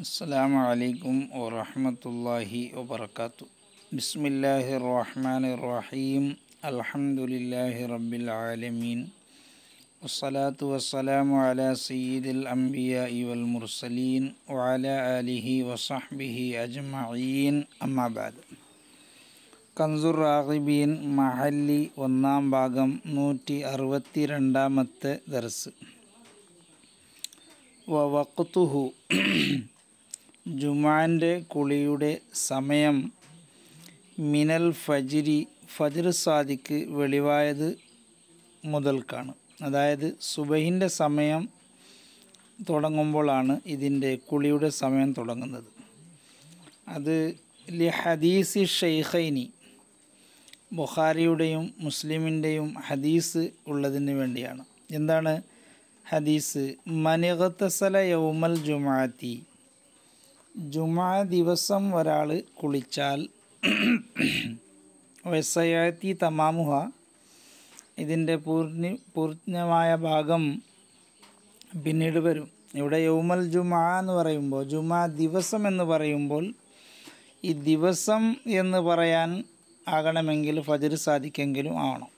السلام عليكم ورحمة الله وبركاته بسم الله الرحمن الرحيم الحمد لله رب العالمين والصلاة والسلام على سيد الأنبياء والمرسلين وعلى آله وصحبه أجمعين أما بعد كنز الراغبين محلي والنام باغم نوتي أروتي رندامت درس ووقته ജുമാൻ്റെ കുളിയുടെ സമയം മിനൽ ഫജിരി ഫജിർ സാദിക്ക് വെളിവായത് മുതൽക്കാണ് അതായത് സുബഹിൻ്റെ സമയം തുടങ്ങുമ്പോഴാണ് ഇതിൻ്റെ കുളിയുടെ സമയം തുടങ്ങുന്നത് അത് ലി ഹദീസി ഷെയ്ഖൈനി ബുഖാരിയുടെയും മുസ്ലിമിൻ്റെയും ഹദീസ് ഉള്ളതിന് വേണ്ടിയാണ് എന്താണ് ഹദീസ് മനികത്തസല യൗമൽ ജുമാഅത്തി ജുമാ ദിവസം ഒരാൾ കുളിച്ചാൽ വെസയാത്തി തമാമുഹ ഇതിൻ്റെ പൂർണ്ണി പൂർണ്ണമായ ഭാഗം പിന്നീട് വരും ഇവിടെ യൗമൽ ജുമാ എന്ന് പറയുമ്പോൾ ജുമാ ദിവസം എന്ന് പറയുമ്പോൾ ഈ ദിവസം എന്ന് പറയാൻ ആകണമെങ്കിൽ ഫജർ സാധിക്കെങ്കിലും ആവണം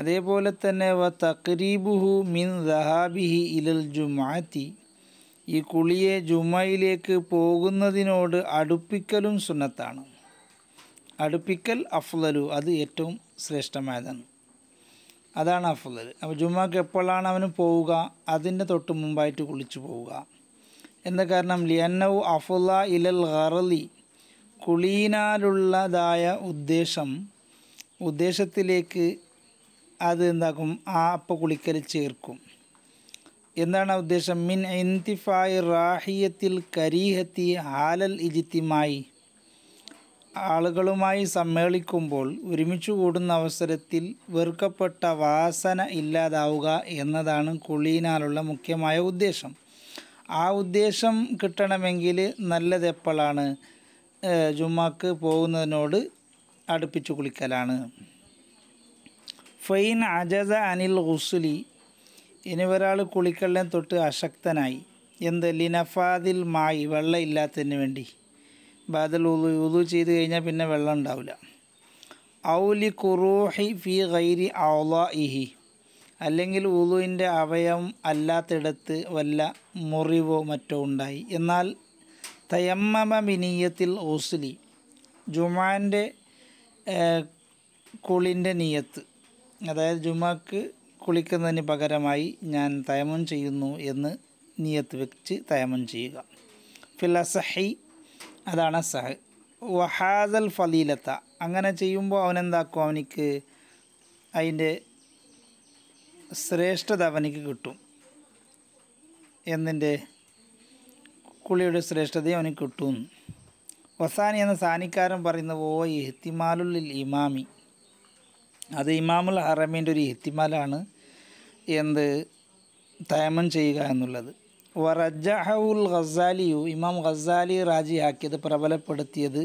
അതേപോലെ തന്നെ വ തക്രീബുഹു മിൻ ദഹാബിഹി ഇലൽ ജുമാത്തി ഈ കുളിയെ ജുമയിലേക്ക് പോകുന്നതിനോട് അടുപ്പിക്കലും സുന്നത്താണ് അടുപ്പിക്കൽ അഫ്ലലു അത് ഏറ്റവും ശ്രേഷ്ഠമായതാണ് അതാണ് അഫ്ലൽ അപ്പോൾ ജുമ്മക്ക് എപ്പോഴാണ് അവന് പോവുക അതിൻ്റെ തൊട്ട് മുമ്പായിട്ട് കുളിച്ചു പോവുക എന്താ കാരണം ലിയന്നവ് അഫുല ഇലൽ ഹറലി കുളീനാലുള്ളതായ ഉദ്ദേശം ഉദ്ദേശത്തിലേക്ക് അത് എന്താക്കും ആ അപ്പോൾ കുളിക്കൽ ചേർക്കും എന്താണ് ഉദ്ദേശം മിൻ ഇന്തിഫായ് റാഹിയത്തിൽ കരീഹത്തി ഹാലൽ ഇജിത്തിമായി ആളുകളുമായി സമ്മേളിക്കുമ്പോൾ ഒരുമിച്ച് കൂടുന്ന അവസരത്തിൽ വെറുക്കപ്പെട്ട വാസന ഇല്ലാതാവുക എന്നതാണ് കുളിയിനാലുള്ള മുഖ്യമായ ഉദ്ദേശം ആ ഉദ്ദേശം കിട്ടണമെങ്കിൽ നല്ലത് എപ്പോഴാണ് ജുമ്മാക്ക് പോകുന്നതിനോട് അടുപ്പിച്ചു കുളിക്കലാണ് ഫൈൻ അജസ അനിൽ ഹുസുലി ഇനി ഒരാൾ കുളിക്കള്ളം തൊട്ട് അശക്തനായി എന്ത് ലിനഫാദിൽ മായി വെള്ളം ഇല്ലാത്തതിന് വേണ്ടി ബാദൽ ഉതു ഉതു ചെയ്ത് കഴിഞ്ഞാൽ പിന്നെ വെള്ളം ഉണ്ടാവില്ല ഔലി കുറൂഹി ഫി ഗൈരി ഔല ഇഹി അല്ലെങ്കിൽ ഉളുവിൻ്റെ അവയവം അല്ലാത്തിടത്ത് വല്ല മുറിവോ മറ്റോ ഉണ്ടായി എന്നാൽ തയമ്മമ മിനീയത്തിൽ ഓസ്ലി ജുമാൻ്റെ കുളിൻ്റെ നീയത്ത് അതായത് ജുമാക്ക് കുളിക്കുന്നതിന് പകരമായി ഞാൻ തയമം ചെയ്യുന്നു എന്ന് നിയത്ത് വെച്ച് തയമം ചെയ്യുക ഫിലസഹി അതാണ് സഹ് വഹാദൽ ഫലീലത്ത അങ്ങനെ ചെയ്യുമ്പോൾ അവനെന്താക്കും അവനിക്ക് അതിൻ്റെ ശ്രേഷ്ഠത അവനിക്ക് കിട്ടും എന്നിൻ്റെ കുളിയുടെ ശ്രേഷ്ഠത അവന് കിട്ടും വസാനി എന്ന സാനിക്കാരൻ പറയുന്ന ഓ ഇഹ്തിമാലുൽ ഇമാമി അത് ഇമാമുൽ ഹറമീൻ്റെ ഒരു ഇഹ്തിമാലാണ് എന്ത് തയമം ചെയ്യുക എന്നുള്ളത് വറജഹുൽ ഖസാലിയു ഇമാം ഖസാലി റാജിയാക്കിയത് പ്രബലപ്പെടുത്തിയത്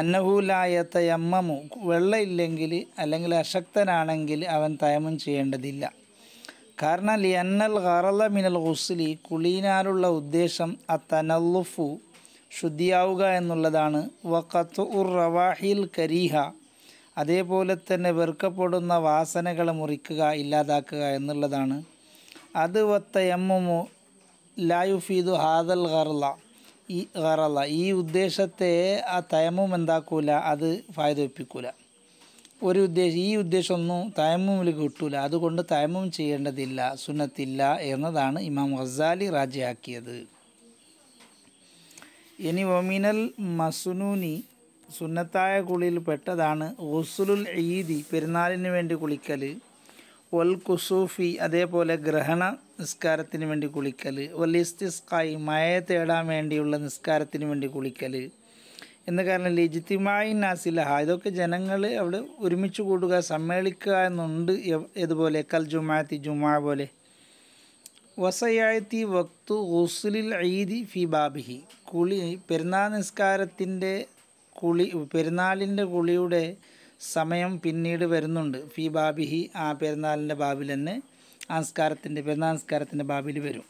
അന്നഹൂലായത്തയമ്മമു വെള്ളമില്ലെങ്കിൽ അല്ലെങ്കിൽ അശക്തനാണെങ്കിൽ അവൻ തയമം ചെയ്യേണ്ടതില്ല കാരണം ലിയന്നൽ ഖറല മിനൽ ഹുസ്ലി കുളീനാലുള്ള ഉദ്ദേശം അ തനല്ലുഫു ശുദ്ധിയാവുക എന്നുള്ളതാണ് വഖത്ത് ഉർ റവാഹിൽ കരീഹ അതേപോലെ തന്നെ വെറുക്കപ്പെടുന്ന വാസനകളെ മുറിക്കുക ഇല്ലാതാക്കുക എന്നുള്ളതാണ് അത് വത്ത എമ്മു ലായുഫീദു ഹാദൽ ഗർല ഈ ഗറല ഈ ഉദ്ദേശത്തെ ആ തയമും എന്താക്കൂല അത് ഫായത ഒപ്പിക്കൂല ഒരു ഉദ്ദേശം ഈ ഉദ്ദേശമൊന്നും തയമുമിൽ കിട്ടൂല അതുകൊണ്ട് തയമ്മും ചെയ്യേണ്ടതില്ല സുന്നത്തില്ല എന്നതാണ് ഇമാം ഖസാലി രാജയാക്കിയത് ഇനി ഒമിനൽ മസുനൂനി സുന്നത്തായ കുളിയിൽ പെട്ടതാണ് ഗുസുലുൽ ഈദി പെരുന്നാളിന് വേണ്ടി കുളിക്കൽ ഒൽ കുസൂഫി അതേപോലെ ഗ്രഹണ നിസ്കാരത്തിന് വേണ്ടി കുളിക്കൽ ഒൽ ഇസ്തിസ്കായി മഴയെ തേടാൻ വേണ്ടിയുള്ള നിസ്കാരത്തിന് വേണ്ടി കുളിക്കൽ എന്ന കാരണം ലിജിത്തിമായി നാസിലഹ ഇതൊക്കെ ജനങ്ങൾ അവിടെ ഒരുമിച്ച് കൂടുക സമ്മേളിക്കുക എന്നുണ്ട് ഇതുപോലെ കൽ ജുമാത്തി ജുമാ പോലെ വസയായത്തി വക്തു ഗുസുലിൽ ഈദി ഫി ബാബിഹി കുളി പെരുന്നാൾ നിസ്കാരത്തിൻ്റെ കുളി പെരുന്നാളിൻ്റെ കുളിയുടെ സമയം പിന്നീട് വരുന്നുണ്ട് ഫി ബാബിഹി ആ പെരുന്നാളിൻ്റെ ബാബിൽ തന്നെ ആസ്കാരത്തിൻ്റെ പെരുന്നാസ്കാരത്തിൻ്റെ ബാബിൽ വരും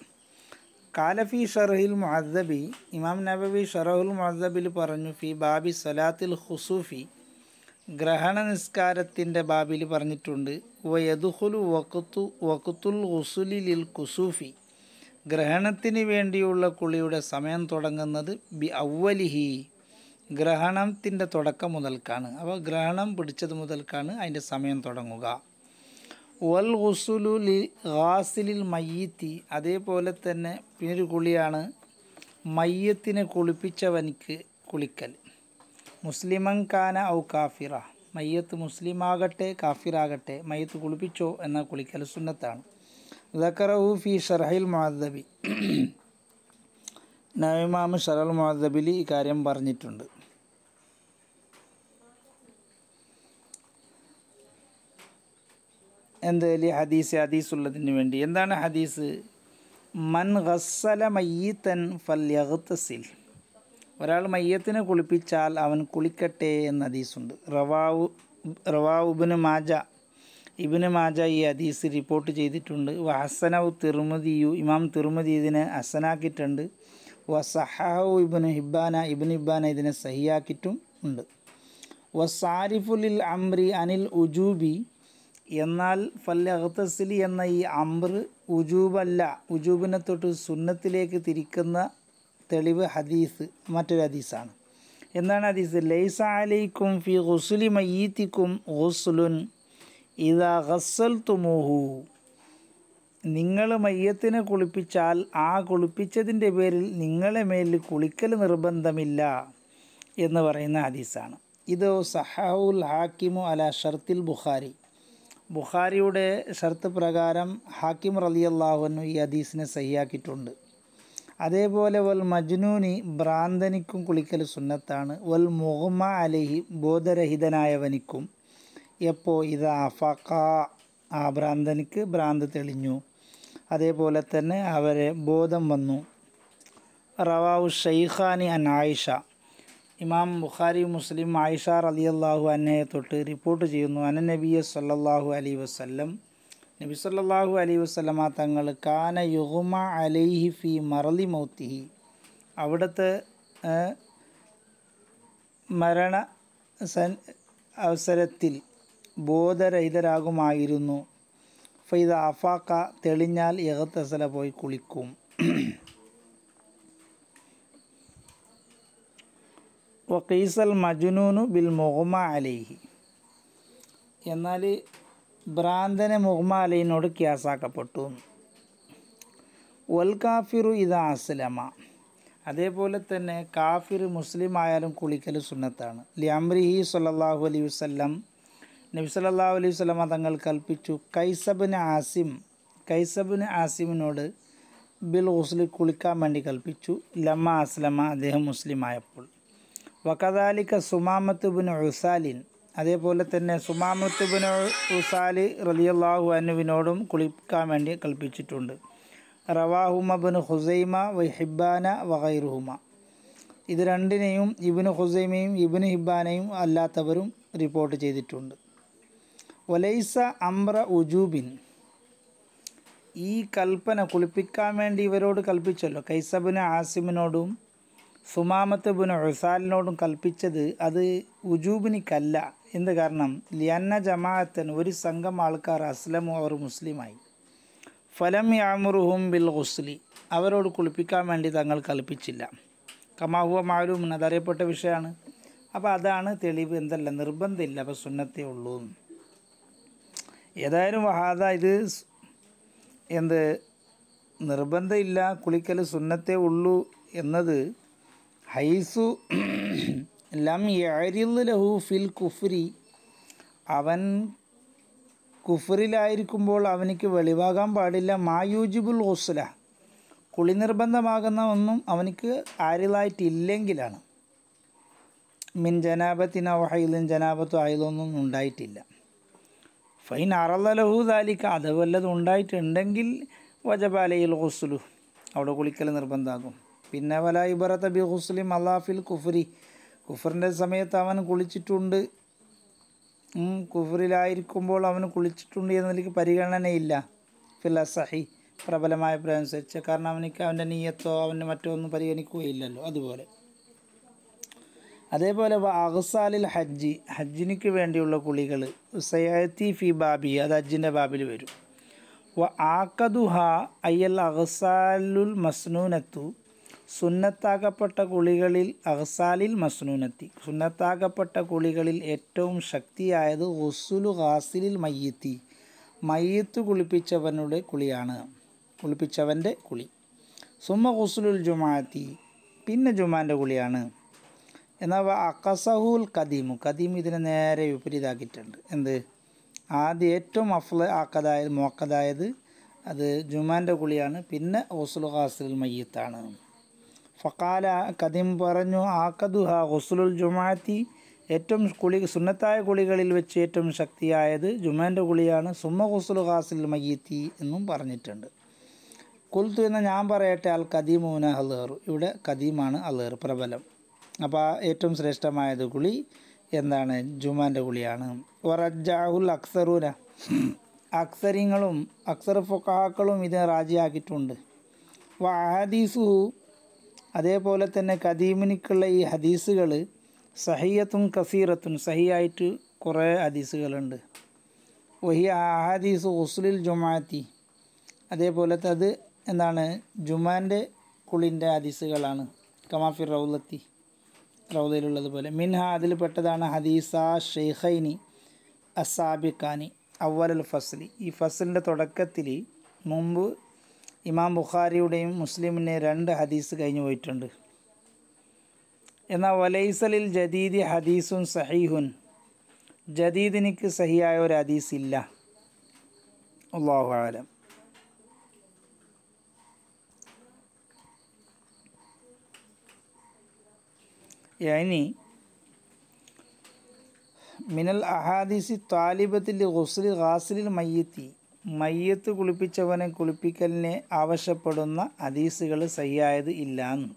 കാലഫി ഷറഹിൽ മഹദബി ഇമാം നബബി ഷറഹുൽ മഹദബിൽ പറഞ്ഞു ഫി ബാബി സലാത്തിൽ ഹുസൂഫി ഗ്രഹണ നിസ്കാരത്തിൻ്റെ ബാബിൽ പറഞ്ഞിട്ടുണ്ട് വയദുഹുൽ വക്കുത്തു വക്കുത്തുൽ ഹുസുലിൽ കുസൂഫി ഗ്രഹണത്തിന് വേണ്ടിയുള്ള കുളിയുടെ സമയം തുടങ്ങുന്നത് ബി ഔവലിഹി ഗ്രഹണത്തിൻ്റെ തുടക്കം മുതൽക്കാണ് അപ്പോൾ ഗ്രഹണം പിടിച്ചത് മുതൽക്കാണ് അതിൻ്റെ സമയം തുടങ്ങുക വൽ ഹുസുലു ലി ഹാസിലിൽ മയ്യത്തി അതേപോലെ തന്നെ പിന്നൊരു കുളിയാണ് മയ്യത്തിനെ കുളിപ്പിച്ചവനിക്ക് കുളിക്കൽ മുസ്ലിമങ്കാന കാന ഔ കാഫിറ മയ്യത്ത് മുസ്ലിമാകട്ടെ കാഫിറാകട്ടെ മയ്യത്ത് കുളിപ്പിച്ചോ എന്ന കുളിക്കൽ സുന്നത്താണ് ദക്കറഹു ഫി ഷർഹയിൽ മാധബി നവിമാമ ഷറൽ ഈ കാര്യം പറഞ്ഞിട്ടുണ്ട് എന്ത് ലി ഹദീസ് ഹദീസ് ഉള്ളതിന് വേണ്ടി എന്താണ് ഹദീസ് മൻ ഗസ്സല മയ്യത്തൻ ഫല്യഹത്തസിൽ ഒരാൾ മയ്യത്തിനെ കുളിപ്പിച്ചാൽ അവൻ കുളിക്കട്ടെ എന്ന ഹദീസുണ്ട് റവാവു റവാവുബിന് മാജ ഇബിന് മാജ ഈ ഹദീസ് റിപ്പോർട്ട് ചെയ്തിട്ടുണ്ട് ഹസനവ് തിർമുദിയു ഇമാം തിർമതി ഇതിനെ ഹസനാക്കിയിട്ടുണ്ട് വസഹാവു ഇബിന് ഹിബാന ഇബ്നു ഇബ്ബാന ഇതിനെ സഹിയാക്കിയിട്ടും ഉണ്ട് സാരിഫുൽ അമ്രി അനിൽ ഉജൂബി എന്നാൽ ഫല്ലഹത്തസിലി എന്ന ഈ അമ്ര ഉജൂബല്ല ഉജൂബിനെ തൊട്ട് സുന്നത്തിലേക്ക് തിരിക്കുന്ന തെളിവ് ഹദീസ് മറ്റൊരു ഹദീസാണ് എന്താണ് ഹദീസ് ലൈസ അലൈക്കും ഫി ഹുസുലി മയ്യത്തിക്കും ഹുസുലുൻ ഇതാ ഹസൽ തുമുഹു നിങ്ങൾ മയ്യത്തിനെ കുളിപ്പിച്ചാൽ ആ കുളിപ്പിച്ചതിൻ്റെ പേരിൽ നിങ്ങളെ മേലിൽ കുളിക്കൽ നിർബന്ധമില്ല എന്ന് പറയുന്ന ഹദീസാണ് ഇത് സഹാവുൽ ഹാക്കിമു അല ഷർത്തിൽ ബുഖാരി ബുഖാരിയുടെ ഷർത്ത് പ്രകാരം ഹാക്കിം റലിയല്ലാഹുനു ഈ ഹദീസിനെ സഹിയാക്കിയിട്ടുണ്ട് അതേപോലെ വൽ മജ്നൂനി ഭ്രാന്തനിക്കും കുളിക്കൽ സുന്നത്താണ് വൽ മുഹമ്മ അലഹി ബോധരഹിതനായവനിക്കും എപ്പോൾ ഇത് അഫാക്ക ആ ഭ്രാന്തനിക്ക് ഭ്രാന്ത് തെളിഞ്ഞു അതേപോലെ തന്നെ അവരെ ബോധം വന്നു റവാവു ഷെയ്ഖാനി അൻ ആയിഷ ഇമാം ബുഖാരി മുസ്ലിം ആയിഷ അലി അള്ളാഹു അന്നയെ തൊട്ട് റിപ്പോർട്ട് ചെയ്യുന്നു അന നബിയ സല്ലാഹു അലി വസ്ല്ലം നബി സല്ലാഹു അലി വസ്ലമ തങ്ങൾ കാന യുഹുമ അലൈഹി ഫി മറലി മൗത്തിഹി അവിടുത്തെ മരണ സൻ അവസരത്തിൽ ബോധരഹിതരാകുമായിരുന്നു ഫൈദ അഫാക്ക തെളിഞ്ഞാൽ യഹത്തസല പോയി കുളിക്കും വക്കീസൽ മജുനൂനു ബിൽ മുഹമ്മ അലിഹി എന്നാൽ ഭ്രാന്തനെ മുഹമ്മ അലിനോട് ക്യാസാക്കപ്പെട്ടു വൽ കാഫിറു ഇത് അസ്ലമ അതേപോലെ തന്നെ കാഫിർ മുസ്ലിം ആയാലും കുളിക്കൽ സുന്നത്താണ് ലിയാംറിഹി സല്ലാഹു അലൈഹി വസ്ലം നബി സല്ലാഹു അലൈഹി വസ്ലമ തങ്ങൾ കൽപ്പിച്ചു കൈസബിന് ആസിം കൈസബിന് ആസിമിനോട് ബിൽ ഹുസ്ലി കുളിക്കാൻ വേണ്ടി കൽപ്പിച്ചു ലമ്മ അസ്ലമ അദ്ദേഹം മുസ്ലിമായപ്പോൾ വക്കദാലിക്ക സുമാമത്തുബിൻ ഉസാലിൻ അതേപോലെ തന്നെ സുമാമത്തുബിൻ ഉസാലി റലിയല്ലാഹു അനുവിനോടും കുളിക്കാൻ വേണ്ടി കൽപ്പിച്ചിട്ടുണ്ട് റവാഹുമബിൻ ഹുസൈമ ഹിബാന വഹൈറുഹുമ ഇത് രണ്ടിനെയും ഇബിന് ഹുസൈമയും ഇബിന് ഹിബാനയും അല്ലാത്തവരും റിപ്പോർട്ട് ചെയ്തിട്ടുണ്ട് ഒലൈസ അംബ്ര ഉജൂബിൻ ഈ കൽപ്പന കുളിപ്പിക്കാൻ വേണ്ടി ഇവരോട് കൽപ്പിച്ചല്ലോ കൈസബിന് ആസിമിനോടും സുമാമത്ത് ബുന ഉസാലിനോടും കൽപ്പിച്ചത് അത് ഉജൂബിനിക്കല്ല എന്ത് കാരണം ലിയന്ന ജമാഅത്തൻ ഒരു സംഘം ആൾക്കാർ അസ്ലമോ അവർ മുസ്ലിമായി ഫലം യാമുറുഹും ബിൽ ഹുസ്ലി അവരോട് കുളിപ്പിക്കാൻ വേണ്ടി തങ്ങൾ കൽപ്പിച്ചില്ല കമാഹുവ മാലും അതറിയപ്പെട്ട വിഷയമാണ് അപ്പോൾ അതാണ് തെളിവ് എന്തല്ല നിർബന്ധമില്ല അപ്പോൾ സുന്നത്തേ ഉള്ളൂ ഏതായാലും വഹാദ ഇത് എന്ത് നിർബന്ധമില്ല കുളിക്കൽ സുന്നത്തേ ഉള്ളൂ എന്നത് ഹൈസു ലം ലഹു ഫിൽ കുഫ്രി അവൻ കുഫറിലായിരിക്കുമ്പോൾ അവനിക്ക് വെളിവാകാൻ പാടില്ല മായൂജിബുൽ ഹുസ്ല കുളി നിർബന്ധമാകുന്ന ഒന്നും അവനിക്ക് ആരിലായിട്ടില്ലെങ്കിലാണ് മിൻ ജനാബത്തിന വഹയിലും ജനാബത്തും ആയതൊന്നും ഉണ്ടായിട്ടില്ല ഫൈൻ അറലഹു താലിക്ക അത് വല്ലതും ഉണ്ടായിട്ടുണ്ടെങ്കിൽ വജപാലയിൽ ഹുസ്ലു അവിടെ കുളിക്കൽ നിർബന്ധമാകും പിന്നെ വല ഇബറത്ത ബി ഹുസ്ലിം അള്ളാഫിൽ കുഫ്രി കുഫറിൻ്റെ സമയത്ത് അവൻ കുളിച്ചിട്ടുണ്ട് കുഫറിലായിരിക്കുമ്പോൾ അവൻ കുളിച്ചിട്ടുണ്ട് എന്നതിലേക്ക് പരിഗണനയില്ല ഫിലസഹി പ്രബലമായ അനുസരിച്ച് കാരണം അവനിക്ക് അവൻ്റെ നീയത്തോ അവൻ്റെ മറ്റോ ഒന്നും പരിഗണിക്കുകയില്ലല്ലോ അതുപോലെ അതേപോലെ അഹ്സാലിൽ ഹജ്ജി ഹജ്ജിനിക്ക് വേണ്ടിയുള്ള കുളികൾ സയാത്തി ഫി ബാബി അത് ഹജ്ജിൻ്റെ ബാബിൽ വരും വ ആക്കദുഹ അയ്യൽ അഹ്സാലുൽ മസ്നൂനത്തു സുന്നത്താകപ്പെട്ട കുളികളിൽ അഹ്സാലിൽ മസ്നൂനത്തി സുന്നത്താകപ്പെട്ട കുളികളിൽ ഏറ്റവും ശക്തിയായത് ഹുസുലു ഹാസിലിൽ മയ്യത്തി മയ്യത്ത് കുളിപ്പിച്ചവനുടെ കുളിയാണ് കുളിപ്പിച്ചവൻ്റെ കുളി സുമ ഹുസുലുൽ ജുമാത്തി പിന്നെ ജുമാൻ്റെ കുളിയാണ് എന്നാൽ അക്കസഹുൽ കദീമു കദീം ഇതിനെ നേരെ വിപരീതാക്കിയിട്ടുണ്ട് എന്ത് ആദ്യം ഏറ്റവും അഫ്ല ആക്കതായത് മോക്കതായത് അത് ജുമാൻ്റെ കുളിയാണ് പിന്നെ ഹുസുൽ ഹാസിലിൽ മയ്യത്താണ് ഫക്കാല കദിം പറഞ്ഞു ആക്കദുഹ ഹുസുലുൽ ജുമാത്തി ഏറ്റവും കുളി സുന്നത്തായ കുളികളിൽ വെച്ച് ഏറ്റവും ശക്തിയായത് ജുമാൻ്റെ കുളിയാണ് സുമ ഹുസുൽ ഖാസിൽ മയ്യത്തി എന്നും പറഞ്ഞിട്ടുണ്ട് കുൽത്തു എന്ന് ഞാൻ പറയട്ടെ അൽ കദീമൂന അലേറു ഇവിടെ കദീമാണ് അലേർ പ്രബലം അപ്പോൾ ഏറ്റവും ശ്രേഷ്ഠമായത് കുളി എന്താണ് ജുമാൻ്റെ കുളിയാണ് വറജാഹുൽ അക്സറൂന അക്സരിങ്ങളും അക്സർ ഫുക്കാക്കളും ഇത് റാജിയാക്കിയിട്ടുണ്ട് വ അതേപോലെ തന്നെ കദീമിനിക്കുള്ള ഈ ഹദീസുകൾ സഹിയത്തും കസീറത്തും സഹിയായിട്ട് കുറേ ഹദീസുകളുണ്ട് വഹി അഹദീസ് ഉസ്ലിൽ ജുമാത്തി അതേപോലെ അത് എന്താണ് ജുമാൻ്റെ കുളിൻ്റെ ഹദീസുകളാണ് കമാഫിർ റൗലത്തി പോലെ മിൻഹ അതിൽ പെട്ടതാണ് ഹദീസ ഷെയ്ഖൈനി അസാബിഖാനി അവൽ ഫസലി ഈ ഫസലിൻ്റെ തുടക്കത്തിൽ മുമ്പ് ഇമാം ബുഖാരിയുടെയും മുസ്ലിമിൻ്റെ രണ്ട് ഹദീസ് കഴിഞ്ഞു പോയിട്ടുണ്ട് എന്നാൽ വലൈസലിൽ ജദീദി ഹദീസുൻ സഹീഹുൻ ജദീദിനിക്ക് സഹിയായ ഒരു ഹദീസ് ഇല്ല അള്ളാഹു ആലം ഇനി മിനൽ അഹാദിസി താലിബത്തിൽ ഗുസ്ലി ഖാസിലിൽ മയ്യത്തി മയ്യത്ത് കുളിപ്പിച്ചവനെ കുളിപ്പിക്കലിനെ ആവശ്യപ്പെടുന്ന ഹദീസുകൾ സയ്യായത് ഇല്ലാന്ന്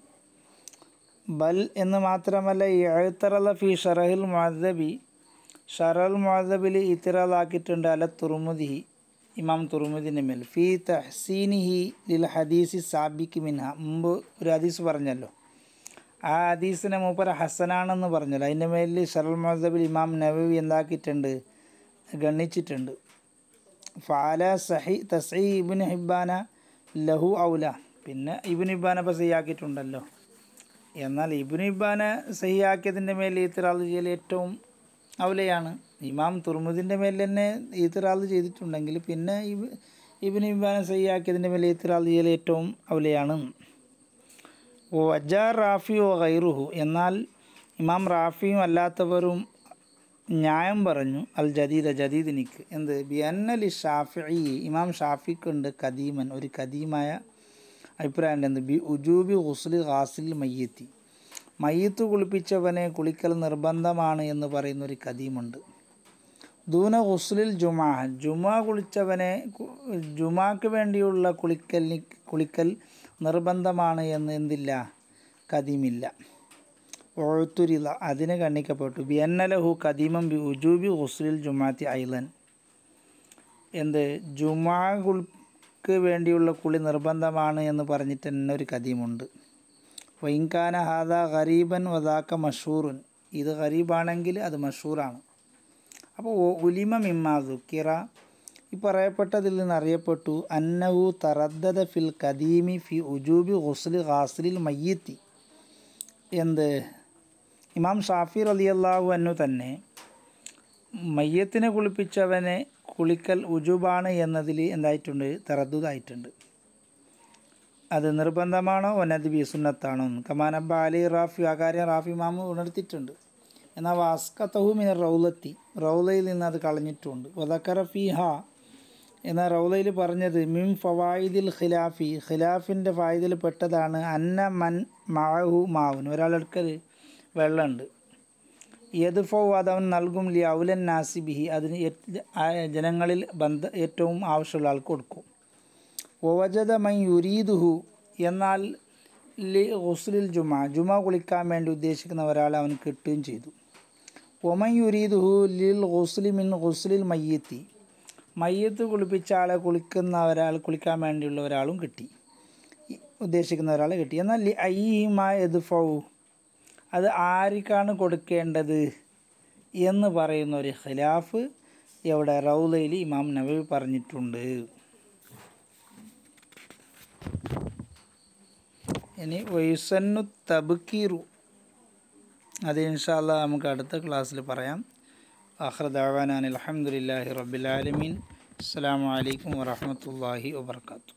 ബൽ എന്ന് മാത്രമല്ല എഴുത്തറല ഫി ഷറഹിൽ മഹദബി ഷറൽ മഹദബിൽ ഇത്തിറലാക്കിയിട്ടുണ്ട് അല തുർമുദി ഇമാം തുർമുദിൻ്റെ മേൽ ഫി തഹസീനിഹി ലിൽ ഹദീസി സാബിക്ക് മിൻഹ മുമ്പ് ഒരു ഹദീസ് പറഞ്ഞല്ലോ ആ ഹദീസിനെ മൂപ്പര ഹസനാണെന്ന് പറഞ്ഞല്ലോ അതിൻ്റെ മേലിൽ ഷറൽ മഹദബിൽ ഇമാം നബവി എന്താക്കിയിട്ടുണ്ട് ഗണ്ണിച്ചിട്ടുണ്ട് ഫാല സഹി തസൈ ഇബിൻ ഹിബാന ലഹു ഔല പിന്നെ ഇബിൻ ഹിബാന ഇപ്പോൾ സഹിയാക്കിയിട്ടുണ്ടല്ലോ എന്നാൽ ഇബിൻ ഹിബാന സഹിയാക്കിയതിൻ്റെ മേൽ ഈത്തിറാൾ ചെയ്യൽ ഏറ്റവും ഔലയാണ് ഇമാം തുർമുദിൻ്റെ മേൽ തന്നെ ഈത്തിറാൾ ചെയ്തിട്ടുണ്ടെങ്കിൽ പിന്നെ ഇബ് ഇബിൻ ഹിബാന സഹിയാക്കിയതിൻ്റെ മേൽ ഈത്തിറാൾ ചെയ്യൽ ഏറ്റവും ഔലയാണ് വജ റാഫി ഒ ഗൈറുഹു എന്നാൽ ഇമാം റാഫിയും അല്ലാത്തവരും ന്യായം പറഞ്ഞു അൽ ജദീദ ജദീദിനിക്ക് എന്ത് ബി എൻ അലി ഷാഫി ഇമാം ഷാഫിക്കുണ്ട് കദീമൻ ഒരു കദീമായ അഭിപ്രായം എന്ത് ബി ഉജൂബി ഹുസ്ലി ഹാസിൽ മയ്യത്തി മയ്യത്ത് കുളിപ്പിച്ചവനെ കുളിക്കൽ നിർബന്ധമാണ് എന്ന് പറയുന്ന ഒരു കദീമുണ്ട് ദൂന ഹുസ്ലിൽ ജുമാ ജുമാ കുളിച്ചവനെ ജുമാക്ക് വേണ്ടിയുള്ള കുളിക്കലിന് കുളിക്കൽ നിർബന്ധമാണ് എന്ന് എന്തില്ല കദീമില്ല ഒഴുത്തുരില അതിന് കണ്ണിക്കപ്പെട്ടു എന്നലഹു കദീമം ബി ഉജൂബി ഹുസ്ലിൽ ജുമാത്തി ഐലൻ എന്ത് ജുമാകുൾക്ക് വേണ്ടിയുള്ള കുളി നിർബന്ധമാണ് എന്ന് പറഞ്ഞിട്ട് തന്നെ ഒരു കദീമുണ്ട് വൈങ്കാന ഹാദ ഖരീബൻ വദാക്ക മഷൂറുൻ ഇത് ഖരീബാണെങ്കിൽ അത് മഷൂറാണ് അപ്പോൾ ഉലിമ മിമ്മാ ദുക്കിറ ഈ പറയപ്പെട്ടതിൽ നിന്ന് അറിയപ്പെട്ടു അന്നഹു തറദ്ദദ ഫിൽ കദീമി ഫി ഉജൂബി ഹുസ്ലി ഖാസിലിൽ മയ്യത്തി എന്ത് ഇമാം ഷാഫിർ അലി അള്ളാഹു അന്നു തന്നെ മയ്യത്തിനെ കുളിപ്പിച്ചവനെ കുളിക്കൽ ഉജുബാണ് എന്നതിൽ എന്തായിട്ടുണ്ട് തറദ്ദുതായിട്ടുണ്ട് അത് നിർബന്ധമാണോ ഒനദ്ബി സുന്നത്താണോ കമാനബ്ബ അലി റാഫി അകാര്യ റാഫി മാമു ഉണർത്തിയിട്ടുണ്ട് എന്നാൽ വാസ്കത്തഹുമിന് റൗലത്തി റൗലയിൽ നിന്ന് അത് കളഞ്ഞിട്ടുണ്ട് വദക്കറ ഫിഹ എന്ന റൗലയിൽ പറഞ്ഞത് മിം ഫവായിദിൽ ഖിലാഫി ഖിലാഫിൻ്റെ ഫായിദിൽ പെട്ടതാണ് അന്ന മൻ മാവു മാവുൻ ഒരാളെടുക്കൽ വെള്ളമുണ്ട് യദുഫവ് അവൻ നൽകും ലി ഔലൻ നാസിബിഹി അതിന് ജനങ്ങളിൽ ബന്ധ ഏറ്റവും ആവശ്യമുള്ള ആൾക്ക് കൊടുക്കും ഒവജത മൈ യുരീദുഹു എന്നാൽ ലി ഹുസ്ലിൽ ജുമ ജുമ കുളിക്കാൻ വേണ്ടി ഉദ്ദേശിക്കുന്ന ഒരാൾ അവൻ കിട്ടുകയും ചെയ്തു ഒമൈ യുരീദുഹു ലിൽ ഹുസ്ലി മിൻ ഹുസ്ലിൽ മയ്യത്തി മയ്യത്ത് കുളിപ്പിച്ച ആളെ കുളിക്കുന്ന ഒരാൾ കുളിക്കാൻ വേണ്ടിയുള്ള ഒരാളും കിട്ടി ഉദ്ദേശിക്കുന്ന ഒരാളെ കിട്ടി എന്നാൽ ലി ഐ ഹിമ ഫൗ അത് ആർക്കാണ് കൊടുക്കേണ്ടത് എന്ന് പറയുന്ന ഒരു ഖിലാഫ് എവിടെ റൗലയിൽ ഇമാം നബി പറഞ്ഞിട്ടുണ്ട് ഇനി വൈസന്നു തബുക്കീറു അത് ഇൻഷാല്ല നമുക്ക് അടുത്ത ക്ലാസ്സിൽ പറയാം അഹ്റദാൻ അലഹമുല്ലാഹി റബുലാലമീൻ അസ്സാം വലൈക്കും വാഹമത്തല്ലാഹി വാത്തു